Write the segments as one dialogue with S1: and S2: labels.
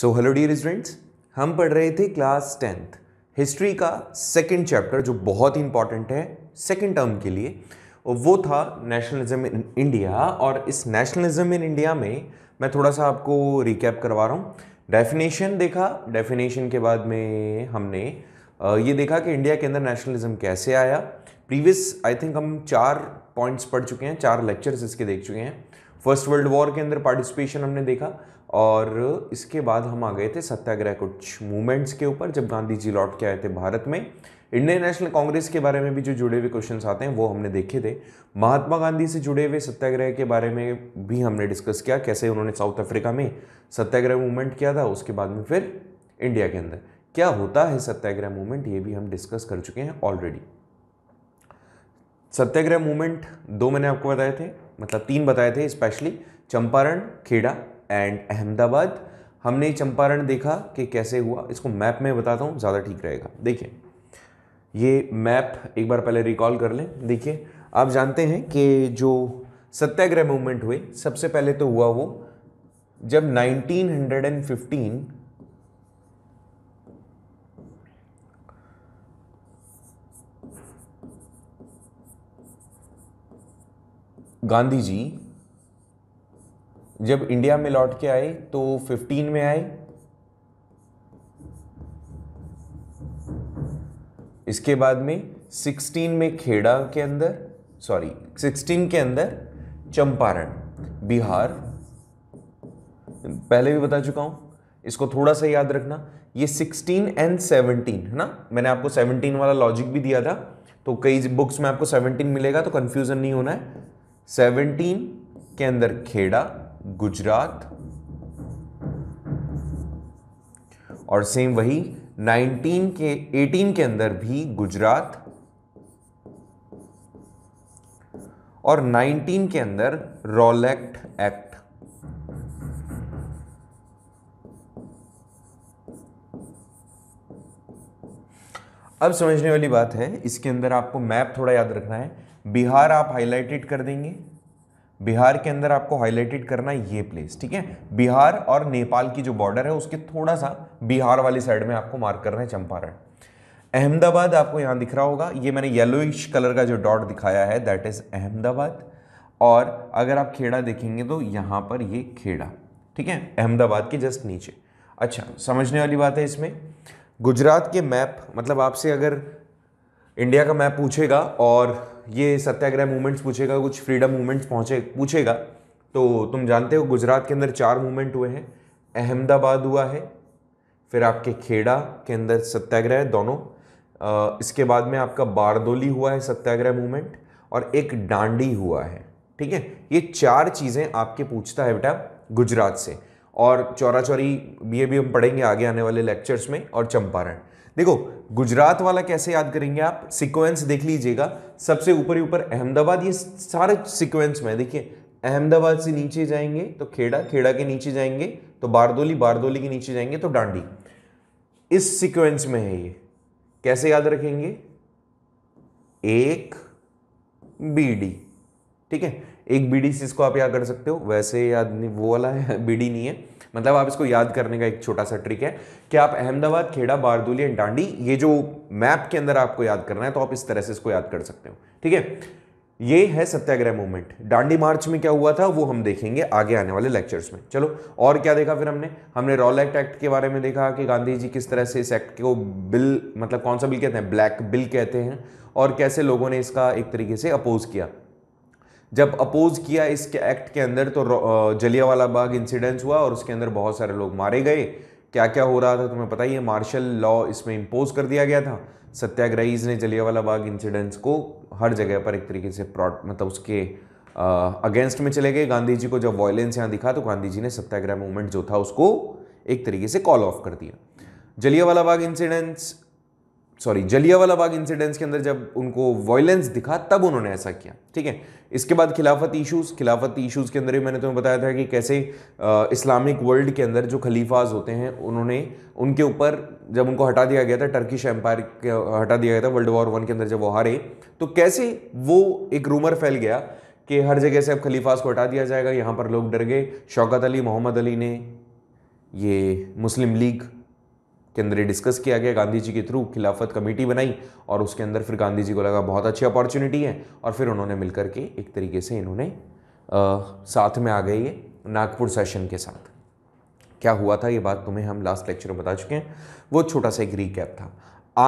S1: So hello dear students हम पढ़ रहे थे क्लास टेंथ हिस्ट्री का सेकंड चैप्टर जो बहुत ही इंपॉर्टेंट है सेकंड टर्म के लिए वो था नेशनलिज्म इन इंडिया और इस नेशनलिज्म इन इंडिया में मैं थोड़ा सा आपको रिकैप करवा रहा हूँ डेफिनेशन देखा डेफिनेशन के बाद में हमने ये देखा कि इंडिया के अंदर नेशनलिज्म कैसे आया प्रीवियस आई थिंक हम चार पॉइंट्स पढ़ चुके हैं चार लेक्चर्स इसके देख चुके हैं फर्स्ट वर्ल्ड वॉर के अंदर पार्टिसिपेशन हमने देखा और इसके बाद हम आ गए थे सत्याग्रह कुछ मूवमेंट्स के ऊपर जब गांधी जी लौट के आए थे भारत में इंडियन नेशनल कांग्रेस के बारे में भी जो जुड़े हुए क्वेश्चन आते हैं वो हमने देखे थे महात्मा गांधी से जुड़े हुए सत्याग्रह के बारे में भी हमने डिस्कस किया कैसे उन्होंने साउथ अफ्रीका में सत्याग्रह मूवमेंट किया था उसके बाद में फिर इंडिया के अंदर क्या होता है सत्याग्रह मूवमेंट ये भी हम डिस्कस कर चुके हैं ऑलरेडी सत्याग्रह मूवमेंट दो मैंने आपको बताए थे मतलब तीन बताए थे स्पेशली चंपारण खेड़ा एंड अहमदाबाद हमने चंपारण देखा कि कैसे हुआ इसको मैप में बताता हूँ ज़्यादा ठीक रहेगा देखिए ये मैप एक बार पहले रिकॉल कर लें देखिए आप जानते हैं कि जो सत्याग्रह मूवमेंट हुए सबसे पहले तो हुआ वो जब 1915 गांधी जी जब इंडिया में लौट के आए तो 15 में आए इसके बाद में 16 में खेड़ा के अंदर सॉरी 16 के अंदर चंपारण बिहार पहले भी बता चुका हूं इसको थोड़ा सा याद रखना ये 16 एंड 17 है ना मैंने आपको 17 वाला लॉजिक भी दिया था तो कई बुक्स में आपको 17 मिलेगा तो कंफ्यूजन नहीं होना है 17 के अंदर खेड़ा गुजरात और सेम वही 19 के 18 के अंदर भी गुजरात और 19 के अंदर रोलेक्ट एक्ट अब समझने वाली बात है इसके अंदर आपको मैप थोड़ा याद रखना है बिहार आप हाईलाइटेड कर देंगे बिहार के अंदर आपको हाईलाइटेड करना है ये प्लेस ठीक है बिहार और नेपाल की जो बॉर्डर है उसके थोड़ा सा बिहार वाली साइड में आपको मार्क करना है चंपारण अहमदाबाद आपको यहाँ दिख रहा होगा ये मैंने येलोइश कलर का जो डॉट दिखाया है दैट इज़ अहमदाबाद और अगर आप खेड़ा देखेंगे तो यहाँ पर ये खेड़ा ठीक है अहमदाबाद के जस्ट नीचे अच्छा समझने वाली बात है इसमें गुजरात के मैप मतलब आपसे अगर इंडिया का मैप पूछेगा और ये सत्याग्रह मूवमेंट्स पूछेगा कुछ फ्रीडम मूवमेंट्स पहुँचे पूछेगा तो तुम जानते हो गुजरात के अंदर चार मूवमेंट हुए हैं अहमदाबाद हुआ है फिर आपके खेड़ा के अंदर सत्याग्रह दोनों इसके बाद में आपका बारदोली हुआ है सत्याग्रह मूवमेंट और एक डांडी हुआ है ठीक है ये चार चीज़ें आपके पूछता है बेटा गुजरात से और चौरा चौरी ये भी हम पढ़ेंगे आगे आने वाले लेक्चर्स में और चंपारण देखो गुजरात वाला कैसे याद करेंगे आप सिक्वेंस देख लीजिएगा सबसे ऊपर ही ऊपर अहमदाबाद ये सारे सिक्वेंस में देखिए अहमदाबाद से नीचे जाएंगे तो खेड़ा खेड़ा के नीचे जाएंगे तो बारदोली बारदोली के नीचे जाएंगे तो डांडी इस सिक्वेंस में है ये कैसे याद रखेंगे एक बीडी ठीक है एक बीडी से इसको आप याद कर सकते हो वैसे याद नहीं वो वाला है बीडी नहीं है मतलब आप इसको याद करने का एक छोटा सा ट्रिक है कि आप अहमदाबाद खेड़ा बारदुली एंड डांडी ये जो मैप के अंदर आपको याद करना है तो आप इस तरह से इसको याद कर सकते हो ठीक है ये है सत्याग्रह मूवमेंट डांडी मार्च में क्या हुआ था वो हम देखेंगे आगे आने वाले लेक्चर्स में चलो और क्या देखा फिर हमने हमने रॉल एक्ट एक्ट के बारे में देखा कि गांधी जी किस तरह से इस एक्ट को बिल मतलब कौन सा बिल कहते हैं ब्लैक बिल कहते हैं और कैसे लोगों ने इसका एक तरीके से अपोज किया जब अपोज किया इसके एक्ट के अंदर तो जलियावाला बाग इंसिडेंट्स हुआ और उसके अंदर बहुत सारे लोग मारे गए क्या क्या हो रहा था तुम्हें पता ही है मार्शल लॉ इसमें इम्पोज कर दिया गया था सत्याग्रहीज ने जलियावाला बाग इंसिडेंट्स को हर जगह पर एक तरीके से प्रॉट मतलब उसके अगेंस्ट में चले गए गांधी जी को जब वॉयलेंस यहाँ दिखा तो गांधी जी ने सत्याग्रह मूवमेंट जो था उसको एक तरीके से कॉल ऑफ कर दिया Jallianwala Bagh incidents sorry Jallianwala Bagh incidents के अंदर जब उनको वॉयलेंस दिखा तब उन्होंने ऐसा किया ठीक है इसके बाद खिलाफत इश्यूज़ खिलाफत इश्यूज़ के अंदर भी मैंने तुम्हें बताया था कि कैसे इस्लामिक वर्ल्ड के अंदर जो खलीफाज होते हैं उन्होंने उनके ऊपर जब उनको हटा दिया गया था टर्किश एम्पायर हटा दिया गया था वर्ल्ड वॉर वन के अंदर जब वो हारे तो कैसे वो एक रूमर फैल गया कि हर जगह से अब खलीफाज को हटा दिया जाएगा यहाँ पर लोग डर गए शौकत अली मोहम्मद अली ने ये मुस्लिम लीग के अंदर ये डिस्कस किया गया गांधी जी के थ्रू खिलाफत कमेटी बनाई और उसके अंदर फिर गांधी जी को लगा बहुत अच्छी अपॉर्चुनिटी है और फिर उन्होंने मिलकर के एक तरीके से इन्होंने आ, साथ में आ गए ये नागपुर सेशन के साथ क्या हुआ था ये बात तुम्हें हम लास्ट लेक्चर में बता चुके हैं वो छोटा सा एक रीकैप था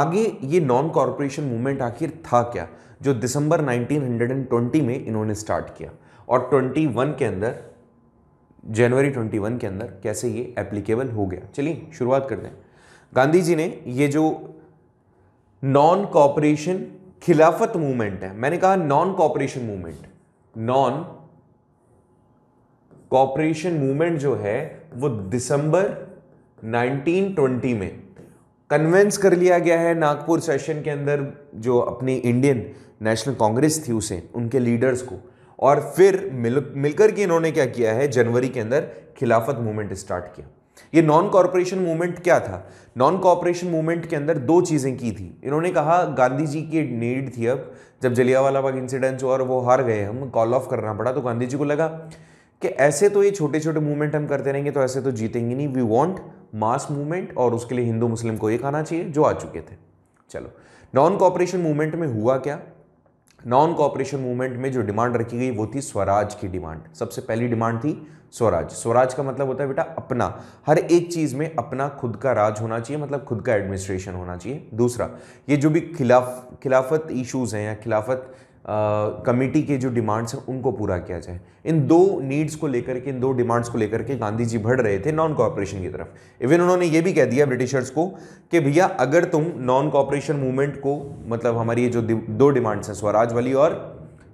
S1: आगे ये नॉन कॉरपोरेशन मूवमेंट आखिर था क्या जो दिसंबर 1920 में इन्होंने स्टार्ट किया और 21 के अंदर जनवरी 21 के अंदर कैसे ये एप्लीकेबल हो गया चलिए शुरुआत कर दें गांधी जी ने ये जो नॉन कॉपरेशन खिलाफत मूवमेंट है मैंने कहा non cooperation movement non cooperation movement जो है वो दिसंबर 1920 में कन्वेंस कर लिया गया है नागपुर सेशन के अंदर जो अपनी इंडियन नेशनल कांग्रेस थी उसे उनके लीडर्स को और फिर मिल मिलकर के इन्होंने क्या किया है जनवरी के अंदर खिलाफत मूवमेंट स्टार्ट किया ये नॉन कॉरपोरेशन मूवमेंट क्या था नॉन कॉरपोरेशन मूवमेंट के अंदर दो चीज़ें की थी इन्होंने कहा गांधी जी की नीड थी अब जब जलियावाला बाग इंसिडेंट हुआ और वो हार गए हम कॉल ऑफ करना पड़ा तो गांधी जी को लगा कि ऐसे तो ये छोटे छोटे मूवमेंट हम करते रहेंगे तो ऐसे तो जीतेंगे नहीं वी वॉन्ट मास मूवमेंट और उसके लिए हिंदू मुस्लिम को एक आना चाहिए जो आ चुके थे चलो नॉन कॉपरेशन मूवमेंट में हुआ क्या नॉन कॉपरेशन मूवमेंट में जो डिमांड रखी गई वो थी स्वराज की डिमांड सबसे पहली डिमांड थी स्वराज स्वराज का मतलब होता है बेटा अपना हर एक चीज़ में अपना खुद का राज होना चाहिए मतलब खुद का एडमिनिस्ट्रेशन होना चाहिए दूसरा ये जो भी खिलाफ खिलाफत इश्यूज़ हैं या खिलाफत कमेटी के जो डिमांड्स हैं उनको पूरा किया जाए इन दो नीड्स को लेकर के इन दो डिमांड्स को लेकर के गांधी जी बढ़ रहे थे नॉन कॉपरेशन की तरफ इवन उन्होंने ये भी कह दिया ब्रिटिशर्स को कि भैया अगर तुम नॉन कॉपरेशन मूवमेंट को मतलब हमारी ये जो दो डिमांड्स हैं स्वराज वाली और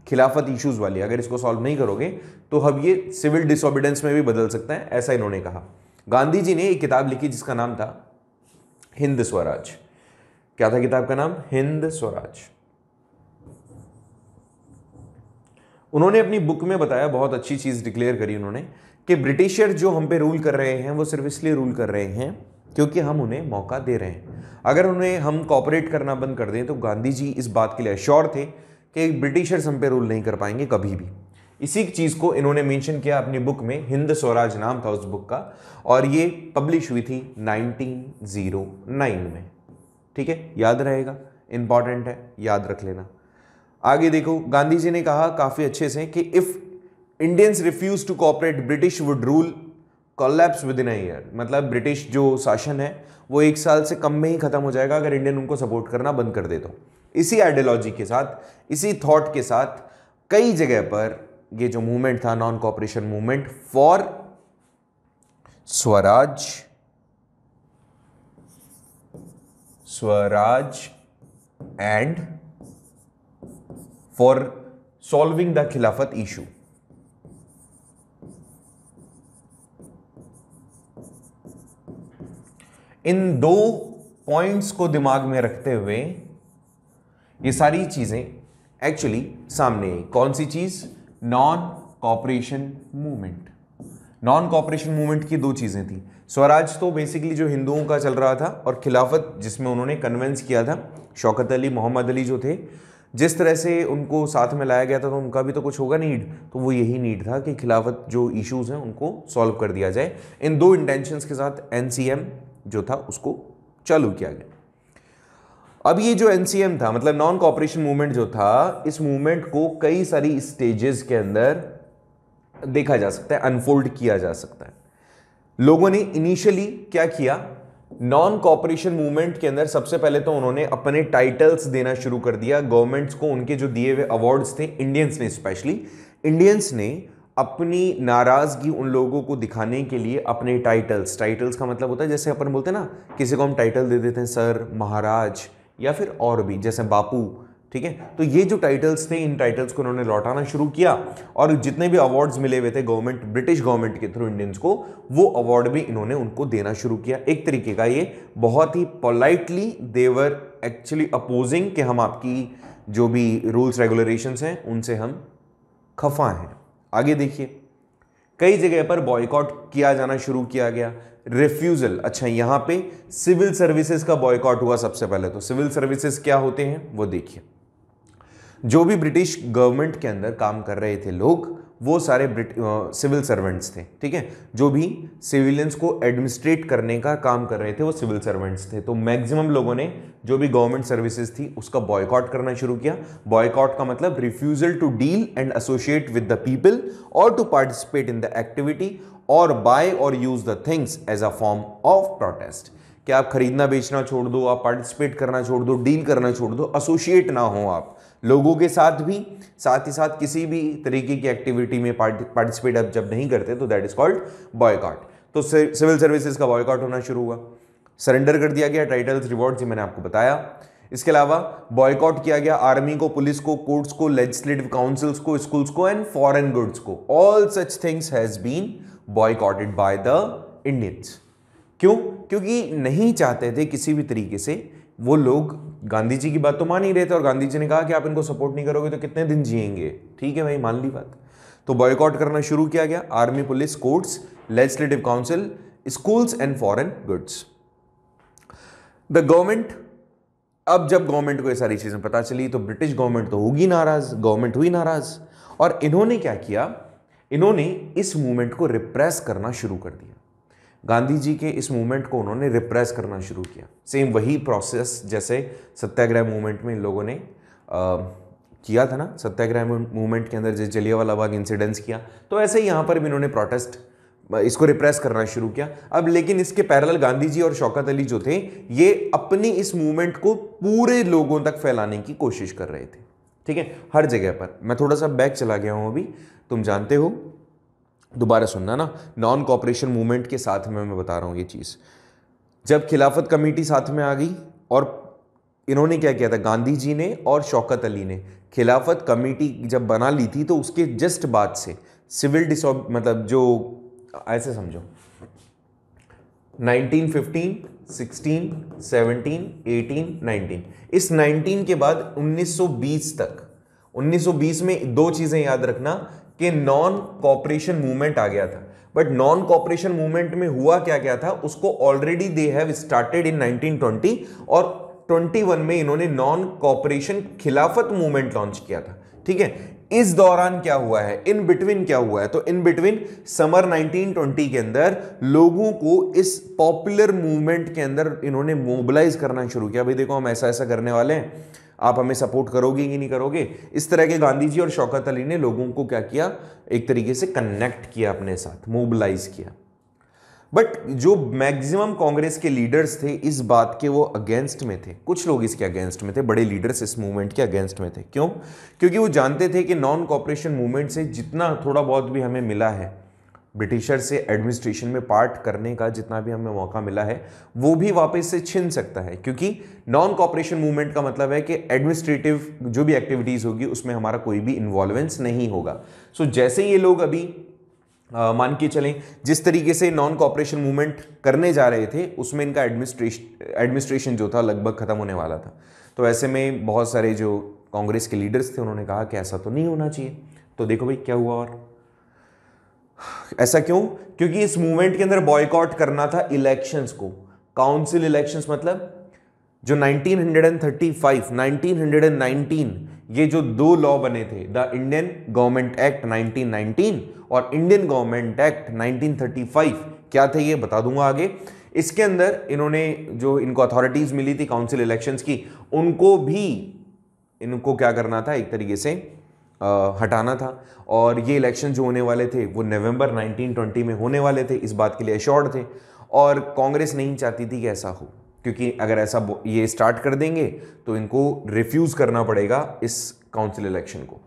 S1: खिलाफत इश्यूज़ वाली अगर इसको सॉल्व नहीं करोगे तो हम ये सिविल डिसोबिडेंस में भी बदल सकते हैं ऐसा इन्होंने कहा गांधी जी ने एक किताब लिखी जिसका नाम था हिंद स्वराज क्या था किताब का नाम हिंद स्वराज उन्होंने अपनी बुक में बताया बहुत अच्छी चीज़ डिक्लेयर करी उन्होंने कि ब्रिटिशर जो हम पे रूल कर रहे हैं वो सिर्फ इसलिए रूल कर रहे हैं क्योंकि हम उन्हें मौका दे रहे हैं अगर उन्हें हम कॉपरेट करना बंद कर दें तो गांधी जी इस बात के लिए अश्योर थे कि ब्रिटिशर्स हम पे रूल नहीं कर पाएंगे कभी भी इसी चीज़ को इन्होंने मेंशन किया अपनी बुक में हिंद स्वराज नाम था उस बुक का और ये पब्लिश हुई थी 1909 में ठीक है याद रहेगा इम्पॉर्टेंट है याद रख लेना आगे देखो गांधी जी ने कहा काफ़ी अच्छे से कि if Indians refuse to cooperate British would rule collapse within a year मतलब ब्रिटिश जो शासन है वो एक साल से कम में ही ख़त्म हो जाएगा अगर इंडियन उनको सपोर्ट करना बंद कर दे तो इसी आइडियोलॉजी के साथ इसी थॉट के साथ कई जगह पर ये जो मूवमेंट था non cooperation movement for swaraj swaraj and for solving the Khilafat issue in दो पॉइंट्स को दिमाग में रखते हुए ये सारी चीज़ें एक्चुअली सामने आई कौन सी चीज़ non cooperation movement non cooperation movement की दो चीज़ें थी स्वराज तो बेसिकली जो हिंदुओं का चल रहा था और खिलाफत जिसमें उन्होंने कन्वेंस किया था शौकत अली मोहम्मद अली जो थे जिस तरह से उनको साथ में लाया गया था तो उनका भी तो कुछ होगा नीड तो वो यही नीड था कि खिलाफत जो इश्यूज़ हैं उनको सॉल्व कर दिया जाए इन दो इंटेंशंस के साथ एन जो था उसको चालू किया गया अब ये जो एन था मतलब नॉन कॉपरेशन मूवमेंट जो था इस मूवमेंट को कई सारी स्टेजेस के अंदर देखा जा सकता है अनफोल्ड किया जा सकता है लोगों ने इनिशियली क्या किया नॉन कॉपरेशन मूवमेंट के अंदर सबसे पहले तो उन्होंने अपने टाइटल्स देना शुरू कर दिया गवर्नमेंट्स को उनके जो दिए हुए अवार्ड्स थे इंडियंस ने स्पेशली इंडियंस ने अपनी नाराज़गी उन लोगों को दिखाने के लिए अपने टाइटल्स टाइटल्स का मतलब होता है जैसे अपन बोलते हैं ना किसी को हम टाइटल दे देते हैं सर महाराज या फिर और भी जैसे बापू ठीक है तो ये जो टाइटल्स थे इन टाइटल्स को उन्होंने लौटाना शुरू किया और जितने भी अवार्ड्स मिले हुए थे गवर्नमेंट ब्रिटिश गवर्नमेंट के थ्रू इंडियंस को वो अवार्ड भी इन्होंने उनको देना शुरू किया एक तरीके का ये बहुत ही पोलाइटली देवर एक्चुअली अपोजिंग कि हम आपकी जो भी रूल्स रेगुलरेशंस हैं उनसे हम खफा हैं आगे देखिए कई जगह पर बॉयकॉट किया जाना शुरू किया गया रिफ्यूज़ल अच्छा यहां पे सिविल सर्विसेज का बॉयकॉट हुआ सबसे पहले तो सिविल सर्विसेज क्या होते हैं वो देखिए जो भी ब्रिटिश गवर्नमेंट के अंदर काम कर रहे थे लोग वो सारे सिविल सर्वेंट्स थे ठीक है जो भी सिविलियंस को एडमिनिस्ट्रेट करने का काम कर रहे थे वो सिविल सर्वेंट्स थे तो मैक्सिमम लोगों ने जो भी गवर्नमेंट सर्विसेज थी उसका बॉयकॉट करना शुरू किया बॉयकॉट का मतलब refusal to deal and associate with the people और to participate in the activity और बाय और use the things as a form of protest कि आप खरीदना बेचना छोड़ दो आप पार्टिसिपेट करना छोड़ दो डील करना छोड़ दो एसोशिएट ना हो आप लोगों के साथ भी साथ ही साथ किसी भी तरीके की एक्टिविटी में पार्टिसिपेट आप जब नहीं करते तो दैट इज़ कॉल्ड बॉयकॉट तो सिविल सर्विसेज का बॉयकॉट होना शुरू हुआ सरेंडर कर दिया गया टाइटल्स रिवॉर्ड्स ये मैंने आपको बताया इसके अलावा बॉयकॉट किया गया आर्मी को पुलिस को कोर्ट्स को लेजिस्लेटिव काउंसिल्स को स्कूल्स को एंड फॉरेन गुड्स को all such things has been boycotted by the Indians क्यों क्योंकि नहीं चाहते थे किसी भी तरीके से वो लोग गांधी जी की बात तो मान ही रहे थे और गांधी जी ने कहा कि आप इनको सपोर्ट नहीं करोगे तो कितने दिन जिएंगे ठीक है भाई मान ली बात तो बॉयकॉट करना शुरू किया गया army police courts legislative council schools and foreign goods the government अब जब गवर्नमेंट को ये सारी चीज़ें पता चली तो ब्रिटिश गवर्नमेंट तो होगी नाराज़ गवर्नमेंट हुई नाराज़ और इन्होंने क्या किया इन्होंने इस मूवमेंट को रिप्रेस करना शुरू कर दिया गांधी जी के इस मूवमेंट को उन्होंने रिप्रेस करना शुरू किया सेम वही प्रोसेस जैसे सत्याग्रह मूवमेंट में इन लोगों ने आ, किया था ना सत्याग्रह मूवमेंट के अंदर जैसे जलियावाला बाग इंसिडेंट्स किया तो ऐसे ही यहाँ पर भी इन्होंने प्रोटेस्ट इसको रिप्रेस करना शुरू किया अब लेकिन इसके पैरल गांधी जी और शौकत अली जो थे ये अपनी इस मूवमेंट को पूरे लोगों तक फैलाने की कोशिश कर रहे थे ठीक है हर जगह पर मैं थोड़ा सा बैक चला गया हूँ अभी तुम जानते हो दोबारा सुनना ना नॉन कॉपरेशन मूवमेंट के साथ में मैं बता रहा हूँ ये चीज़ जब खिलाफत कमेटी साथ में आ गई और इन्होंने क्या किया था गांधी जी ने और शौकत अली ने खिलाफत कमेटी जब बना ली थी तो उसके जस्ट बाद से सिविल डिस मतलब जो ऐसे समझो 1915, 16, 17, 18, 19 इस 19 के बाद 1920 तक 1920 में दो चीज़ें याद रखना कि नॉन कॉपरेशन मूवमेंट आ गया था बट नॉन कॉपरेशन मूवमेंट में हुआ क्या क्या था उसको already they have started in 1920 और 21 में इन्होंने non cooperation Khilafat movement launch किया था ठीक है इस दौरान क्या हुआ है इन बिटवीन क्या हुआ है तो इन बिटवीन समर 1920 के अंदर लोगों को इस पॉपुलर मूवमेंट के अंदर इन्होंने मोबिलाइज करना शुरू किया भाई देखो हम ऐसा ऐसा करने वाले हैं आप हमें सपोर्ट करोगे कि नहीं करोगे इस तरह के गांधी जी और शौकत अली ने लोगों को क्या किया एक तरीके से कनेक्ट किया अपने साथ मोबिलाइज किया बट जो मैक्सिमम कांग्रेस के लीडर्स थे इस बात के वो अगेंस्ट में थे कुछ लोग इसके अगेंस्ट में थे बड़े लीडर्स इस मूवमेंट के अगेंस्ट में थे क्यों क्योंकि वो जानते थे कि नॉन कॉपरेशन मूवमेंट से जितना थोड़ा बहुत भी हमें मिला है ब्रिटिशर से एडमिनिस्ट्रेशन में पार्ट करने का जितना भी हमें मौका मिला है वो भी वापस से छिन सकता है क्योंकि नॉन कॉपरेशन मूवमेंट का मतलब है कि एडमिनिस्ट्रेटिव जो भी एक्टिविटीज़ होगी उसमें हमारा कोई भी इन्वॉल्वेंस नहीं होगा सो so, जैसे ये लोग अभी मान के चलें जिस तरीके से नॉन कॉपरेशन मूवमेंट करने जा रहे थे उसमें इनका एडमिनिस्ट्रेशन एडमिनिस्ट्रेशन जो था लगभग ख़त्म होने वाला था तो ऐसे में बहुत सारे जो कांग्रेस के लीडर्स थे उन्होंने कहा कि ऐसा तो नहीं होना चाहिए तो देखो भाई क्या हुआ और ऐसा क्यों क्योंकि इस मूवमेंट के अंदर बॉयकॉट करना था इलेक्शंस को काउंसिल इलेक्शंस मतलब जो 1935, 1919 ये जो दो लॉ बने थे द इंडियन गवर्नमेंट एक्ट 1919 और इंडियन गवर्नमेंट एक्ट 1935 क्या थे ये बता दूंगा आगे इसके अंदर इन्होंने जो इनको अथॉरिटीज़ मिली थी काउंसिल इलेक्शंस की उनको भी इनको क्या करना था एक तरीके से हटाना था और ये इलेक्शन जो होने वाले थे वो नवंबर 1920 में होने वाले थे इस बात के लिए एश्योर्ड थे और कांग्रेस नहीं चाहती थी कि ऐसा हो क्योंकि अगर ऐसा ये स्टार्ट कर देंगे तो इनको रिफ्यूज़ करना पड़ेगा इस काउंसिल इलेक्शन को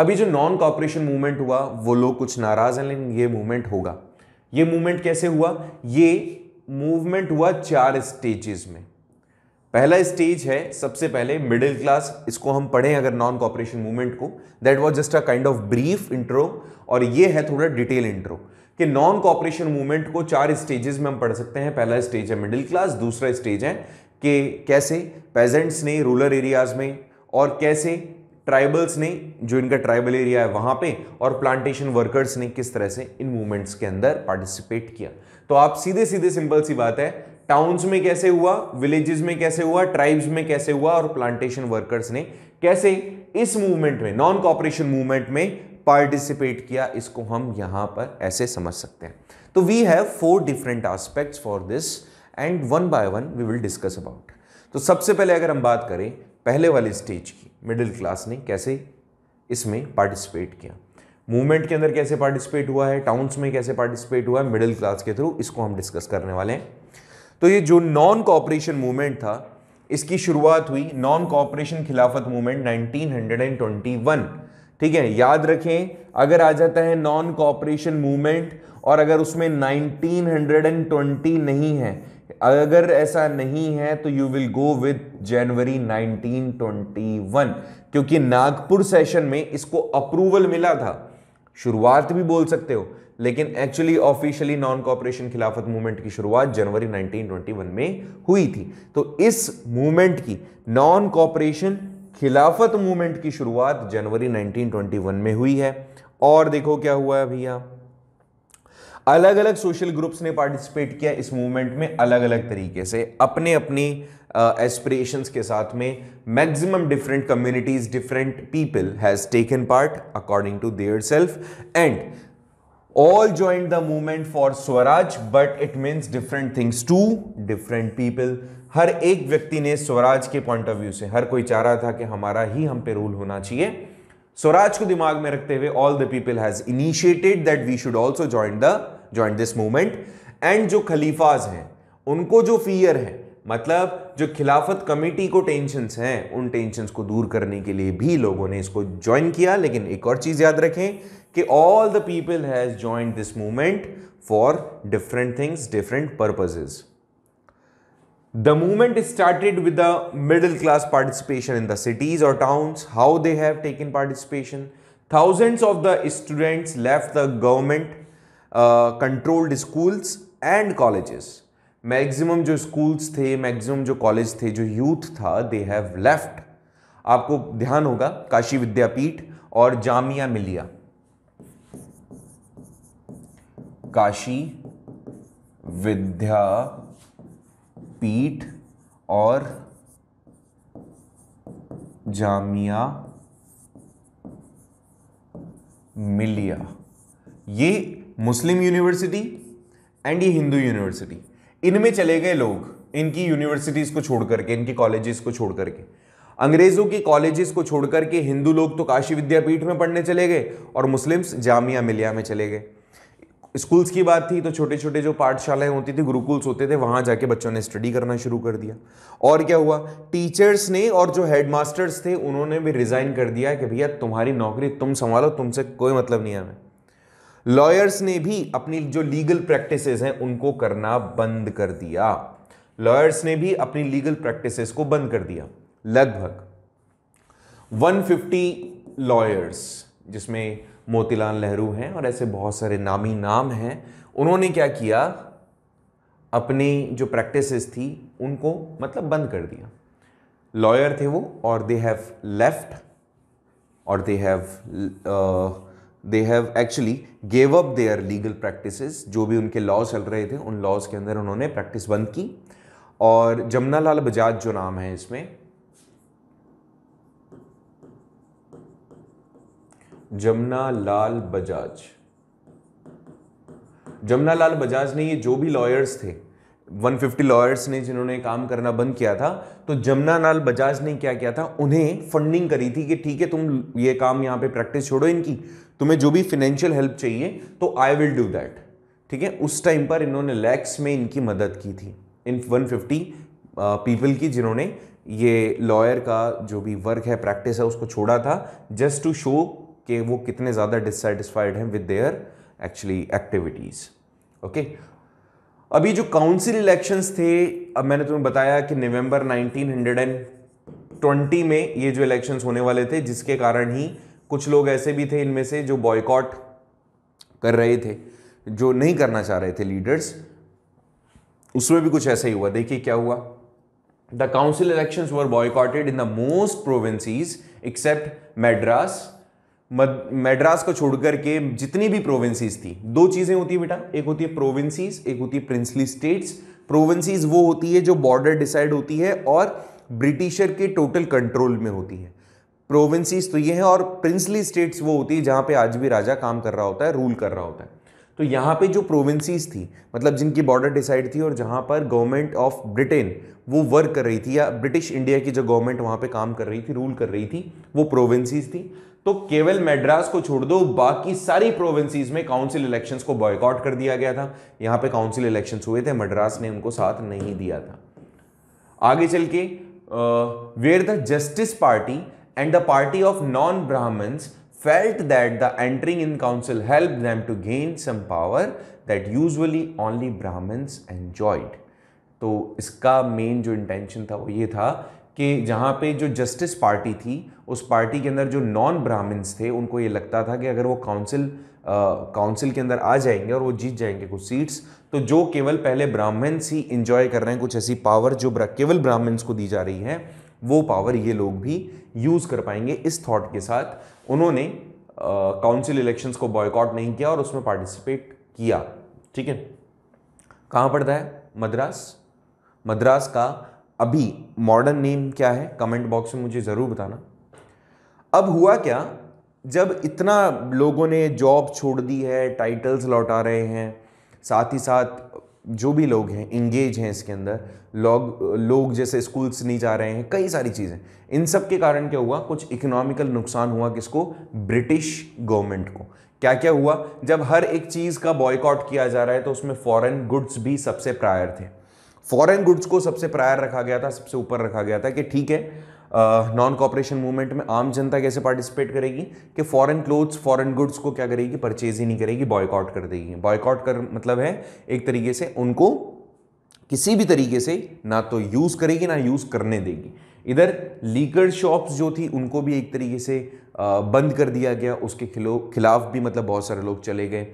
S1: अभी जो नॉन कॉपरेशन मूवमेंट हुआ वो लोग कुछ नाराज़ हैं लेकिन ये मूवमेंट होगा ये मूवमेंट कैसे हुआ ये मूवमेंट हुआ चार स्टेजेस में पहला स्टेज है सबसे पहले मिडिल क्लास इसको हम पढ़ें अगर नॉन कॉपरेशन मूवमेंट को that was just a kind of brief intro और ये है थोड़ा डिटेल इंट्रो कि नॉन कॉपरेशन मूवमेंट को चार स्टेजेस में हम पढ़ सकते हैं पहला स्टेज है मिडिल क्लास दूसरा स्टेज है कि कैसे पेजेंट्स ने रूरल एरियाज में और कैसे ट्राइबल्स ने जो इनका ट्राइबल एरिया है वहाँ पे और प्लांटेशन वर्कर्स ने किस तरह से इन मूवमेंट्स के अंदर पार्टिसिपेट किया तो आप सीधे सीधे सिंपल सी बात है टाउन्स में कैसे हुआ विलेजेस में कैसे हुआ ट्राइब्स में कैसे हुआ और प्लांटेशन वर्कर्स ने कैसे इस मूवमेंट में नॉन कॉपरेशन मूवमेंट में पार्टिसिपेट किया इसको हम यहां पर ऐसे समझ सकते हैं तो we have four different aspects for this and one by one we will discuss about तो सबसे पहले अगर हम बात करें पहले वाले स्टेज की मिडिल क्लास ने कैसे इसमें पार्टिसिपेट किया मूवमेंट के अंदर कैसे पार्टिसिपेट हुआ है टाउन्स में कैसे पार्टिसिपेट हुआ है मिडिल क्लास के थ्रू इसको हम डिस्कस करने वाले हैं तो ये जो नॉन कॉपरेशन मूवमेंट था इसकी शुरुआत हुई नॉन कॉपरेशन खिलाफत मूवमेंट 1921 ठीक है याद रखें अगर आ जाता है नॉन कॉपरेशन मूवमेंट और अगर उसमें 1920 नहीं है अगर ऐसा नहीं है तो you will go with January 1921 क्योंकि नागपुर सेशन में इसको अप्रूवल मिला था शुरुआत भी बोल सकते हो लेकिन actually officially non cooperation Khilafat movement की शुरुआत जनवरी 1921 में हुई थी तो इस मूवमेंट की नॉन कॉपरेशन खिलाफत मूवमेंट की शुरुआत जनवरी 1921 में हुई है और देखो क्या हुआ है भैया अलग अलग सोशल ग्रुप्स ने पार्टिसिपेट किया इस मूवमेंट में अलग अलग तरीके से अपने अपने एस्पिरेशंस uh, के साथ में maximum different communities different people has taken part according to their self and all joined the movement for swaraj but it means different things to different people हर एक व्यक्ति ने स्वराज के पॉइंट ऑफ व्यू से हर कोई चाह रहा था कि हमारा ही हम पे रूल होना चाहिए स्वराज को दिमाग में रखते हुए all the people has initiated that we should also join the join this movement and जो खलीफाज हैं उनको जो फियर है मतलब जो खिलाफत कमेटी को टेंशंस हैं उन टेंशन को दूर करने के लिए भी लोगों ने इसको ज्वाइन किया लेकिन एक और चीज़ याद रखें कि all the people has join this movement for different things different purposes the movement started with the middle class participation in the cities और towns how they have taken participation thousands of the students left the government controlled schools and colleges maximum जो schools थे maximum जो college थे जो youth था दे have left आपको ध्यान होगा काशी विद्यापीठ और जामिया मिलिया काशी विद्यापीठ और जामिया मिलिया ये मुस्लिम यूनिवर्सिटी एंड ये हिंदू यूनिवर्सिटी इनमें चले गए लोग इनकी यूनिवर्सिटीज़ को छोड़ करके इनके कॉलेजेस को छोड़ करके अंग्रेज़ों के कॉलेजेस को छोड़ करके हिंदू लोग तो काशी विद्यापीठ में पढ़ने चले गए और मुस्लिम्स जामिया मिलिया में चले गए स्कूल्स की बात थी तो छोटे छोटे जो पाठशालाएं होती थी गुरुकुल्स होते थे वहाँ जाके बच्चों ने स्टडी करना शुरू कर दिया और क्या हुआ टीचर्स ने और जो हेडमास्टर्स थे उन्होंने भी रिज़ाइन कर दिया कि भैया तुम्हारी नौकरी तुम संभालो तुमसे कोई मतलब नहीं है हमें लॉयर्स ने भी अपनी जो लीगल प्रैक्टिस हैं उनको करना बंद कर दिया लॉयर्स ने भी अपनी लीगल प्रैक्टिस को बंद कर दिया लगभग 150 लॉयर्स जिसमें मोतीलाल नेहरू हैं और ऐसे बहुत सारे नामी नाम हैं उन्होंने क्या किया अपनी जो प्रैक्टिसेस थी उनको मतलब बंद कर दिया लॉयर थे वो और दे हैव लेफ्ट और they have they have actually gave up their legal practices जो भी उनके लॉ चल रहे थे उन लॉज के अंदर उन्होंने प्रैक्टिस बंद की और जमुना लाल बजाज जो नाम है इसमें जमुना लाल बजाज जमुना लाल बजाज ने ये जो भी लॉयर्स थे 150 लॉयर्स ने जिन्होंने काम करना बंद किया था तो जमुना लाल बजाज ने क्या किया था उन्हें फंडिंग करी थी कि ठीक है तुम ये काम यहाँ पे प्रैक्टिस छोड़ो इनकी तुम्हें जो भी फिनेंशियल हेल्प चाहिए तो आई विल डू दैट ठीक है उस टाइम पर इन्होंने लैक्स में इनकी मदद की थी इन 150 पीपल की जिन्होंने ये लॉयर का जो भी वर्क है प्रैक्टिस है उसको छोड़ा था जस्ट टू शो कि वो कितने ज़्यादा डिससेटिस्फाइड हैं with their actually activities okay अभी जो काउंसिल इलेक्शंस थे अब मैंने तुम्हें बताया कि नवंबर 1920 में ये जो इलेक्शंस होने वाले थे जिसके कारण ही कुछ लोग ऐसे भी थे इनमें से जो बॉयकॉट कर रहे थे जो नहीं करना चाह रहे थे लीडर्स उसमें भी कुछ ऐसा ही हुआ देखिए क्या हुआ the council election were boycotted in the most provinces except Madras Madras को छोड़कर के जितनी भी प्रोविंसीज थी दो चीज़ें होती है बेटा एक होती है प्रोविंसीज एक होती है प्रिंसली स्टेट्स प्रोविंसीज वो होती है जो बॉर्डर डिसाइड होती है और ब्रिटिशर के टोटल कंट्रोल में होती है प्रोविंसीज तो ये हैं और प्रिंसली स्टेट्स वो होती है जहाँ पे आज भी राजा काम कर रहा होता है रूल कर रहा होता है तो यहाँ पे जो प्रोविंसीज थी मतलब जिनकी बॉर्डर डिसाइड थी और जहाँ पर गवर्नमेंट ऑफ ब्रिटेन वो वर्क कर रही थी या ब्रिटिश इंडिया की जो गवर्नमेंट वहाँ पे काम कर रही थी रूल कर रही थी वो प्रोविंसीज थी तो केवल मेड्रास को छोड़ दो बाकी सारी प्रोविंसीज में काउंसिल इलेक्शंस को बॉयकॉट कर दिया गया था यहाँ पे काउंसिल इलेक्शंस हुए थे मद्रास ने उनको साथ नहीं दिया था आगे चल के where the Justice Party and the party of non-Brahmins felt that the entering in council helped them to gain some power that usually only Brahmins enjoyed. तो इसका मेन जो इंटेंशन था वो ये था कि जहाँ पे जो जस्टिस पार्टी थी उस पार्टी के अंदर जो नॉन ब्राह्मण्स थे उनको ये लगता था कि अगर वो काउंसिल काउंसिल के अंदर आ जाएंगे और वो जीत जाएंगे कुछ सीट्स तो जो केवल पहले ब्राह्मण्स ही इंजॉय कर रहे हैं कुछ ऐसी पावर जो केवल ब्राह्मण्स को दी जा रही है वो पावर ये लोग भी यूज़ कर पाएंगे इस थॉट के साथ उन्होंने काउंसिल इलेक्शंस को बॉयकॉट नहीं किया और उसमें पार्टिसिपेट किया ठीक है कहाँ पड़ता है मद्रास मद्रास का अभी मॉडर्न नेम क्या है कमेंट बॉक्स में मुझे ज़रूर बताना अब हुआ क्या जब इतना लोगों ने जॉब छोड़ दी है टाइटल्स लौटा रहे हैं साथ ही साथ जो भी लोग हैं इंगेज हैं इसके अंदर लोग लोग जैसे स्कूल्स नहीं जा रहे हैं कई सारी चीज़ें इन सब के कारण क्या हुआ कुछ इकोनॉमिकल नुकसान हुआ किसको ब्रिटिश गवर्नमेंट को क्या क्या हुआ जब हर एक चीज़ का बॉयकॉट किया जा रहा है तो उसमें फॉरेन गुड्स भी सबसे प्रायर थे फॉरेन गुड्स को सबसे प्रायर रखा गया था सबसे ऊपर रखा गया था कि ठीक है नॉन कॉपरेशन मूवमेंट में आम जनता कैसे पार्टिसिपेट करेगी कि फॉरेन क्लोथ्स फॉरेन गुड्स को क्या करेगी परचेज ही नहीं करेगी बॉयकॉट कर देगी बॉयकॉट कर मतलब है एक तरीके से उनको किसी भी तरीके से ना तो यूज़ करेगी ना यूज़ करने देगी इधर लीगल शॉप्स जो थी उनको भी एक तरीके से बंद कर दिया गया उसके खिलो खिलाफ भी मतलब बहुत सारे लोग चले गए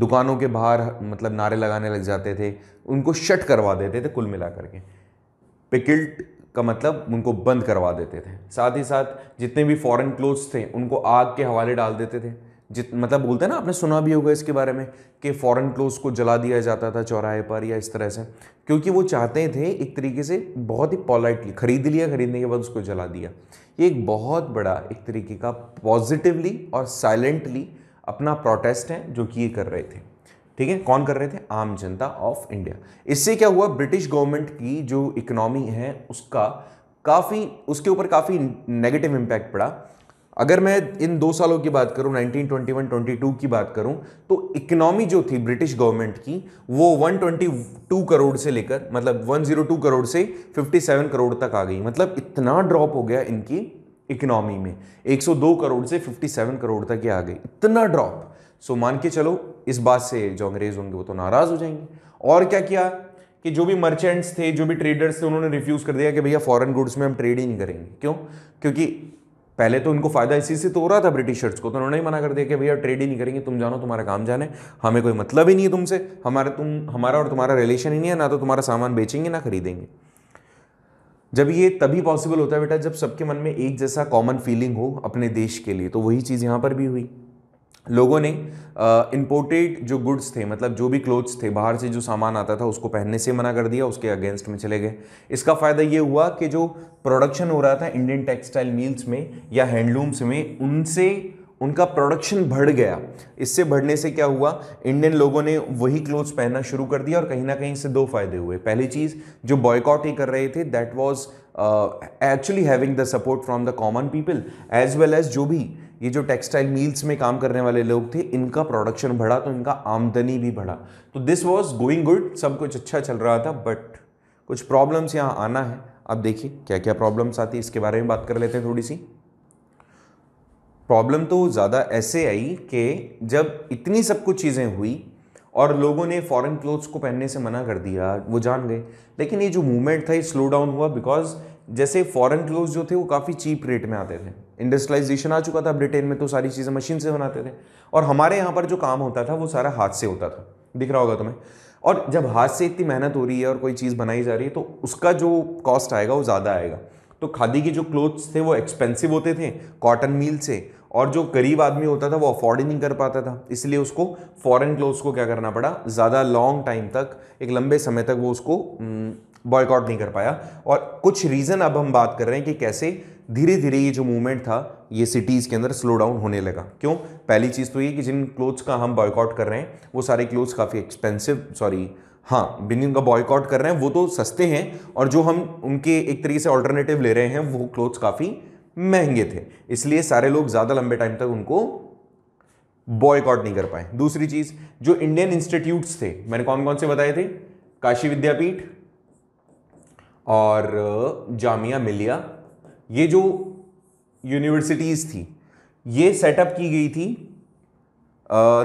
S1: दुकानों के बाहर मतलब नारे लगाने लग जाते थे उनको शट करवा देते थे कुल मिला करके पिकल्ट का मतलब उनको बंद करवा देते थे साथ ही साथ जितने भी फॉरेन क्लोथ्स थे उनको आग के हवाले डाल देते थे जित मतलब बोलते हैं ना आपने सुना भी होगा इसके बारे में कि फॉरेन क्लोथ्स को जला दिया जाता था चौराहे पर या इस तरह से क्योंकि वो चाहते थे एक तरीके से बहुत ही पोलाइटली खरीद लिया खरीदने के बाद उसको जला दिया ये एक बहुत बड़ा एक तरीके का पॉजिटिवली और साइलेंटली अपना प्रोटेस्ट है जो कि ये कर रहे थे ठीक है कौन कर रहे थे आम जनता ऑफ इंडिया इससे क्या हुआ ब्रिटिश गवर्नमेंट की जो इकोनॉमी है उसका काफ़ी उसके ऊपर काफ़ी नेगेटिव इम्पैक्ट पड़ा अगर मैं इन दो सालों की बात करूं 1921-22 की बात करूं तो इकोनॉमी जो थी ब्रिटिश गवर्नमेंट की वो 122 करोड़ से लेकर मतलब 102 करोड़ से 57 करोड़ तक आ गई मतलब इतना ड्रॉप हो गया इनकी इकोनॉमी में 102 करोड़ से 57 करोड़ तक ही आ गई इतना ड्रॉप सो मान के चलो इस बात से जो अंग्रेज़ होंगे वो तो नाराज़ हो जाएंगे और क्या किया कि जो भी मर्चेंट्स थे जो भी ट्रेडर्स थे उन्होंने रिफ्यूज़ कर दिया कि भैया फॉरेन गुड्स में हम ट्रेड ही नहीं करेंगे क्यों क्योंकि पहले तो उनको फ़ायदा इसी से तो हो रहा था ब्रिटिशर्स को तो उन्होंने ही मना कर दिया कि भैया ट्रेड ही नहीं करेंगे तुम जानो तुम्हारा काम जाने हमें कोई मतलब ही नहीं है तुमसे हमारा तुम हमारा और तुम्हारा रिलेशन ही नहीं है ना तो तुम्हारा सामान बेचेंगे ना खरीदेंगे जब ये तभी पॉसिबल होता है बेटा जब सबके मन में एक जैसा कॉमन फीलिंग हो अपने देश के लिए तो वही चीज़ यहाँ पर भी हुई लोगों ने इम्पोर्टेड जो गुड्स थे मतलब जो भी क्लोथ्स थे बाहर से जो सामान आता था उसको पहनने से मना कर दिया उसके अगेंस्ट में चले गए इसका फ़ायदा ये हुआ कि जो प्रोडक्शन हो रहा था इंडियन टेक्सटाइल मिल्स में या हैंडलूम्स में उनसे उनका प्रोडक्शन बढ़ गया इससे बढ़ने से क्या हुआ इंडियन लोगों ने वही क्लोथ्स पहनना शुरू कर दिया और कहीं ना कहीं इससे दो फायदे हुए पहली चीज़ जो बॉयकॉट ही कर रहे थे that was actually having the support from the common people as well as जो भी ये जो टेक्सटाइल मिल्स में काम करने वाले लोग थे इनका प्रोडक्शन बढ़ा तो इनका आमदनी भी बढ़ा तो दिस वॉज गोइंग गुड सब कुछ अच्छा चल रहा था बट कुछ प्रॉब्लम्स यहाँ आना है अब देखिए क्या क्या प्रॉब्लम्स आती है इसके बारे में बात कर लेते हैं थोड़ी सी प्रॉब्लम तो ज़्यादा ऐसे आई कि जब इतनी सब कुछ चीज़ें हुई और लोगों ने फॉरेन क्लोथ्स को पहनने से मना कर दिया वो जान गए लेकिन ये जो मूवमेंट था ये स्लो डाउन हुआ बिकॉज जैसे फॉरेन क्लोथ जो थे वो काफ़ी चीप रेट में आते थे इंडस्ट्रियलाइजेशन आ चुका था ब्रिटेन में तो सारी चीज़ें मशीन से बनाते थे और हमारे यहाँ पर जो काम होता था वो सारा हाथ से होता था दिख रहा होगा तुम्हें और जब हाथ से इतनी मेहनत हो रही है और कोई चीज़ बनाई जा रही है तो उसका जो कॉस्ट आएगा वो ज़्यादा आएगा तो खादी के जो क्लोथ्स थे वो एक्सपेंसिव होते थे कॉटन मील से और जो गरीब आदमी होता था वो अफोर्ड ही नहीं कर पाता था इसलिए उसको फॉरेन क्लोथ्स को क्या करना पड़ा ज़्यादा लॉन्ग टाइम तक एक लंबे समय तक वो उसको हम्म, बॉयकॉट नहीं कर पाया और कुछ रीज़न अब हम बात कर रहे हैं कि कैसे धीरे धीरे ये जो मूवमेंट था ये सिटीज़ के अंदर स्लो डाउन होने लगा क्यों पहली चीज़ तो ये कि जिन क्लोथ्स का हम बॉयकॉट कर रहे हैं वो सारे क्लोथ्स काफ़ी एक्सपेंसिव सॉरी हाँ जिनका बॉयकॉट कर रहे हैं वो तो सस्ते हैं और जो हम उनके एक तरीके से ऑल्टरनेटिव ले रहे हैं वो क्लोथ्स काफ़ी महंगे थे इसलिए सारे लोग ज़्यादा लंबे टाइम तक उनको बॉयकॉट नहीं कर पाए दूसरी चीज़ जो इंडियन इंस्टीट्यूट्स थे मैंने कौन कौन से बताए थे काशी विद्यापीठ और जामिया मिलिया ये जो यूनिवर्सिटीज़ थी ये सेटअप की गई थी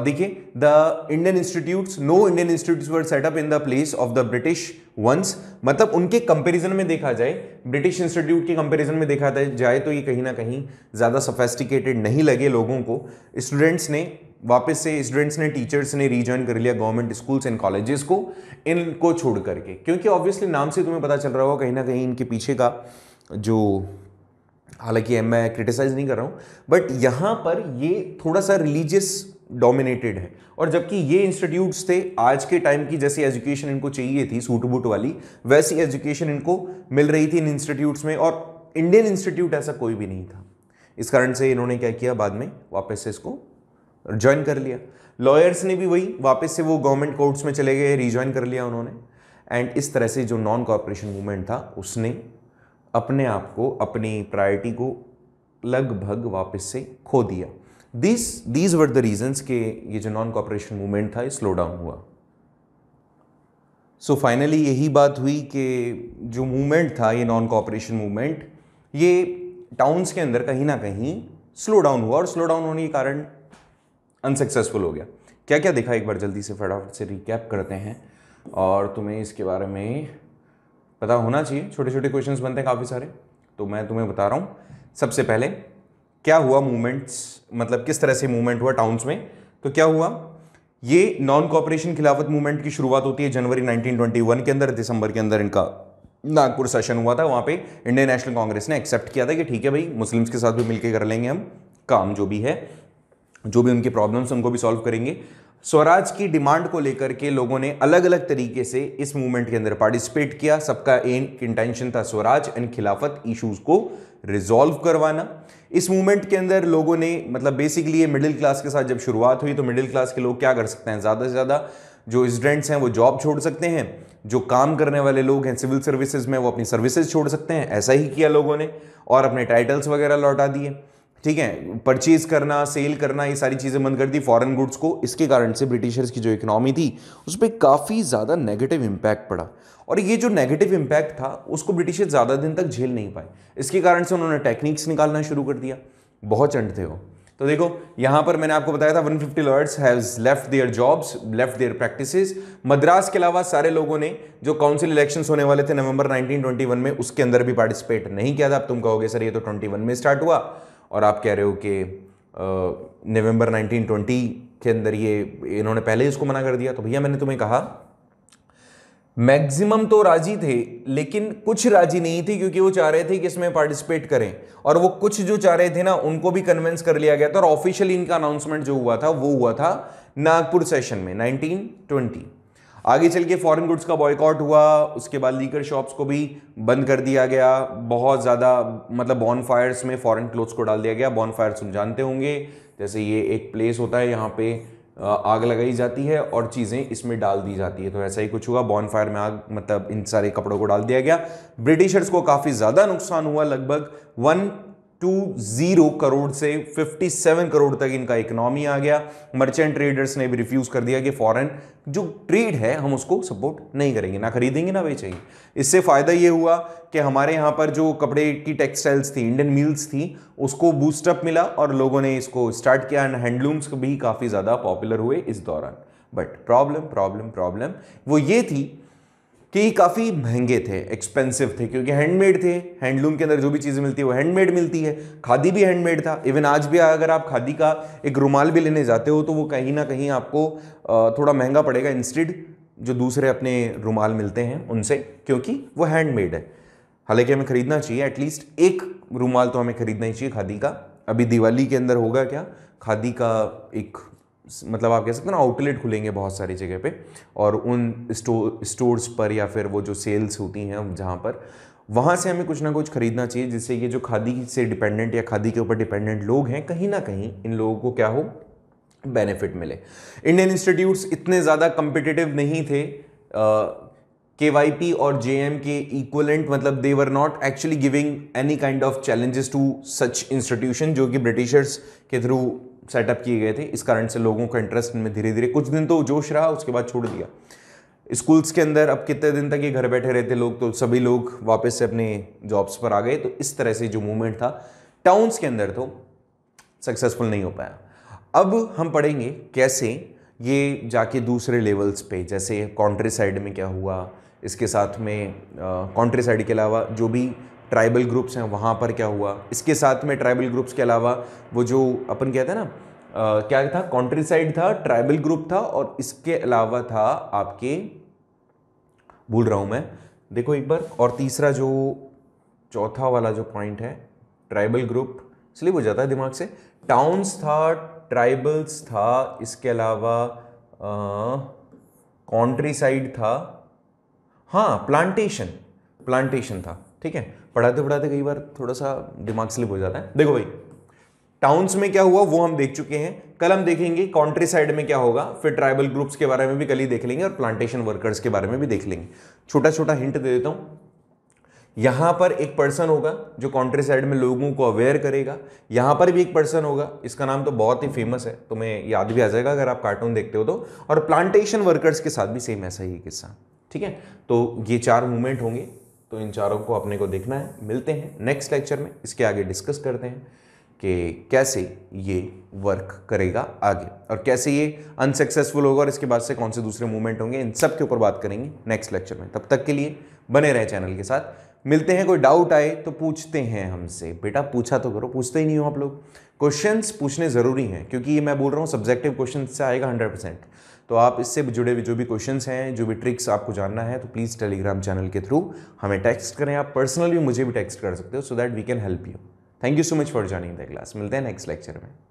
S1: देखिए the Indian institutes no Indian institutes were set up in the place of the British ones मतलब उनके कंपैरिजन में देखा जाए ब्रिटिश इंस्टीट्यूट के कंपैरिजन में देखा जाए तो ये कहीं ना कहीं ज़्यादा सोफेस्टिकेटेड नहीं लगे लोगों को स्टूडेंट्स ने वापस से स्टूडेंट्स ने टीचर्स ने रीजॉइन कर लिया गवर्नमेंट स्कूल्स एंड कॉलेजेस को इनको छोड़ करके क्योंकि ऑब्वियसली नाम से तुम्हें पता चल रहा होगा कहीं ना कहीं इनके पीछे का जो हालांकि मैं क्रिटिसाइज नहीं कर रहा हूँ बट यहाँ पर ये थोड़ा सा रिलीजियस डोमिनेटेड है और जबकि ये इंस्टीट्यूट्स थे आज के टाइम की जैसी एजुकेशन इनको चाहिए थी सूट बूट वाली वैसी एजुकेशन इनको मिल रही थी इन इंस्टीट्यूट्स में और इंडियन इंस्टीट्यूट ऐसा कोई भी नहीं था इस कारण से इन्होंने क्या किया बाद में वापस से इसको ज्वाइन कर लिया लॉयर्स ने भी वही वापस से वो गवर्नमेंट कोर्ट्स में चले गए रिज्वाइन कर लिया उन्होंने एंड इस तरह से जो नॉन कॉपरेशन मूवमेंट था उसने अपने आप को अपनी प्रायोरिटी को लगभग वापस से खो दिया this these were the reasons के ये जो नॉन कॉपरेशन मूवमेंट था ये स्लो डाउन हुआ सो so फाइनली यही बात हुई कि जो मूवमेंट था ये नॉन कॉपरेशन मूवमेंट ये टाउन्स के अंदर कहीं ना कहीं स्लो डाउन हुआ और स्लो डाउन होने के कारण अनसक्सेसफुल हो गया क्या क्या देखा एक बार जल्दी से फटाफट से रिकैप करते हैं और तुम्हें इसके बारे में पता होना चाहिए छोटे छोटे क्वेश्चंस बनते हैं काफ़ी सारे तो मैं तुम्हें बता रहा हूँ सबसे पहले क्या हुआ मूवमेंट्स मतलब किस तरह से मूवमेंट हुआ टाउन्स में तो क्या हुआ ये नॉन कॉपरेशन खिलाफत मूवमेंट की शुरुआत होती है जनवरी 1921 के अंदर दिसंबर के अंदर इनका नागपुर सेशन हुआ था वहाँ पे इंडियन नेशनल कांग्रेस ने एक्सेप्ट किया था कि ठीक है भाई मुस्लिम्स के साथ भी मिलकर कर लेंगे हम काम जो भी है जो भी उनकी प्रॉब्लम्स उनको भी सॉल्व करेंगे स्वराज की डिमांड को लेकर के लोगों ने अलग अलग तरीके से इस मूवमेंट के अंदर पार्टिसिपेट किया सबका एम इंटेंशन था स्वराज एंड खिलाफत इश्यूज को रिजॉल्व करवाना इस मूवमेंट के अंदर लोगों ने मतलब बेसिकली ये मिडिल क्लास के साथ जब शुरुआत हुई तो मिडिल क्लास के लोग क्या कर सकते हैं ज़्यादा से ज़्यादा जो स्टूडेंट्स हैं वो जॉब छोड़ सकते हैं जो काम करने वाले लोग हैं सिविल सर्विसेज में वो अपनी सर्विसेज छोड़ सकते हैं ऐसा ही किया लोगों ने और अपने टाइटल्स वगैरह लौटा दिए ठीक है परचेज करना सेल करना ये सारी चीज़ें बंद कर दी फॉरेन गुड्स को इसके कारण से ब्रिटिशर्स की जो इकोनॉमी थी उस पर काफ़ी ज़्यादा नेगेटिव इम्पैक्ट पड़ा और ये जो नेगेटिव इम्पैक्ट था उसको ब्रिटिशर्स ज़्यादा दिन तक झेल नहीं पाए इसके कारण से उन्होंने टेक्निक्स निकालना शुरू कर दिया बहुत चंड थे वो तो देखो यहाँ पर मैंने आपको बताया था 150 fifty lords has left their jobs left their practices Madras के अलावा सारे लोगों ने जो काउंसिल इलेक्शंस होने वाले थे नवंबर 1921 में उसके अंदर भी पार्टिसिपेट नहीं किया था अब तुम कहोगे सर ये तो 21 में स्टार्ट हुआ और आप कह रहे हो कि नवंबर 1920 के अंदर ये इन्होंने पहले ही इसको मना कर दिया तो भैया मैंने तुम्हें कहा मैक्सिमम तो राजी थे लेकिन कुछ राजी नहीं थे क्योंकि वो चाह रहे थे कि इसमें पार्टिसिपेट करें और वो कुछ जो चाह रहे थे ना उनको भी कन्विंस कर लिया गया था और ऑफिशियली इनका अनाउंसमेंट जो हुआ था वो हुआ था नागपुर सेशन में 1920 आगे चल के फॉरन गुड्स का बॉयकॉट हुआ उसके बाद लीकर शॉप्स को भी बंद कर दिया गया बहुत ज़्यादा मतलब बॉन फायर्स में फ़ॉरन क्लोथ्स को डाल दिया गया बॉन फायर्स हम जानते होंगे जैसे ये एक प्लेस होता है यहाँ पे आग लगाई जाती है और चीज़ें इसमें डाल दी जाती है तो ऐसा ही कुछ हुआ बॉन फायर में आग मतलब इन सारे कपड़ों को डाल दिया गया ब्रिटिशर्स को काफ़ी ज़्यादा नुकसान हुआ लगभग वन टू जीरो करोड़ से 57 करोड़ तक इनका इकोनॉमी आ गया मर्चेंट ट्रेडर्स ने भी रिफ्यूज़ कर दिया कि फॉरेन जो ट्रेड है हम उसको सपोर्ट नहीं करेंगे ना खरीदेंगे ना बेचेंगे इससे फ़ायदा ये हुआ कि हमारे यहाँ पर जो कपड़े की टेक्सटाइल्स थी इंडियन मिल्स थी उसको बूस्टअप मिला और लोगों ने इसको स्टार्ट किया एंड हैंडलूम्स भी काफ़ी ज़्यादा पॉपुलर हुए इस दौरान बट प्रॉब्लम प्रॉब्लम प्रॉब्लम वो ये थी कि काफ़ी महंगे थे एक्सपेंसिव थे क्योंकि हैंडमेड थे हैंडलूम के अंदर जो भी चीज़ें मिलती है वो हैंडमेड मिलती है खादी भी हैंडमेड था इवन आज भी अगर आप खादी का एक रुमाल भी लेने जाते हो तो वो कहीं ना कहीं आपको थोड़ा महंगा पड़ेगा इंस्टेड जो दूसरे अपने रुमाल मिलते हैं उनसे क्योंकि वो हैंडमेड है हालांकि हमें खरीदना चाहिए एटलीस्ट एक रुमाल तो हमें खरीदना ही चाहिए खादी का अभी दिवाली के अंदर होगा क्या खादी का एक मतलब आप कह सकते हो ना आउटलेट खुलेंगे बहुत सारी जगह पे और उन स्टो, स्टोर्स पर या फिर वो जो सेल्स होती हैं जहाँ पर वहाँ से हमें कुछ ना कुछ खरीदना चाहिए जिससे ये जो खादी से डिपेंडेंट या खादी के ऊपर डिपेंडेंट लोग हैं कहीं ना कहीं इन लोगों को क्या हो बेनिफिट मिले इंडियन इंस्टीट्यूट्स इतने ज़्यादा कंपिटिटिव नहीं थे के वाई पी और जे एम के इक्वलेंट मतलब they were not actually giving any kind of challenges to such institution जो कि ब्रिटिशर्स के थ्रू सेटअप किए गए थे इस कारण से लोगों का इंटरेस्ट इनमें धीरे धीरे कुछ दिन तो जोश रहा उसके बाद छोड़ दिया स्कूल्स के अंदर अब कितने दिन तक ये घर बैठे रहते लोग तो सभी लोग वापस से अपने जॉब्स पर आ गए तो इस तरह से जो मूवमेंट था टाउन्स के अंदर तो सक्सेसफुल नहीं हो पाया अब हम पढ़ेंगे कैसे ये जाके दूसरे लेवल्स पे जैसे कॉन्ट्री साइड में क्या हुआ इसके साथ में कॉन्ट्री साइड के अलावा जो भी ट्राइबल ग्रुप्स हैं वहाँ पर क्या हुआ इसके साथ में ट्राइबल ग्रुप्स के अलावा वो जो अपन कहते हैं ना आ, क्या था कॉन्ट्री साइड था ट्राइबल ग्रुप था और इसके अलावा था आपके भूल रहा हूँ मैं देखो एक बार और तीसरा जो चौथा वाला जो पॉइंट है ट्राइबल ग्रुप स्लिप हो जाता है दिमाग से टाउन्स था ट्राइबल्स था इसके अलावा कॉन्ट्री साइड था हाँ प्लांटेशन प्लांटेशन था ठीक है पढ़ाते पढ़ाते कई बार थोड़ा सा दिमाग स्लिप हो जाता है देखो भाई टाउन्स में क्या हुआ वो हम देख चुके हैं कल हम देखेंगे कॉन्ट्री साइड में क्या होगा फिर ट्राइबल ग्रुप्स के बारे में भी कल ही देख लेंगे और प्लांटेशन वर्कर्स के बारे में भी देख लेंगे छोटा छोटा हिंट दे देता हूँ यहाँ पर एक पर्सन होगा जो कॉन्ट्री साइड में लोगों को अवेयर करेगा यहाँ पर भी एक पर्सन होगा इसका नाम तो बहुत ही फेमस है तुम्हें याद भी आ जाएगा अगर आप कार्टून देखते हो तो और प्लांटेशन वर्कर्स के साथ भी सेम ऐसा ही किस्सा ठीक है तो ये चार मूवमेंट होंगे तो इन चारों को अपने को देखना है मिलते हैं नेक्स्ट लेक्चर में इसके आगे डिस्कस करते हैं कि कैसे ये वर्क करेगा आगे और कैसे ये अनसक्सेसफुल होगा और इसके बाद से कौन से दूसरे मूवमेंट होंगे इन सब के ऊपर बात करेंगे नेक्स्ट लेक्चर में तब तक के लिए बने रहे चैनल के साथ मिलते हैं कोई डाउट आए तो पूछते हैं हमसे बेटा पूछा तो करो पूछते ही नहीं हो आप लोग क्वेश्चंस पूछने ज़रूरी हैं क्योंकि ये मैं बोल रहा हूँ सब्जेक्टिव क्वेश्चन से आएगा हंड्रेड परसेंट तो आप इससे जुड़े हुए जो भी क्वेश्चन हैं जो भी ट्रिक्स आपको जानना है तो प्लीज़ टेलीग्राम चैनल के थ्रू हमें टेक्स्ट करें आप पर्सनली मुझे भी टेक्स्ट कर सकते हो so that we can help you thank you so much for joining the class मिलते हैं नेक्स्ट लेक्चर में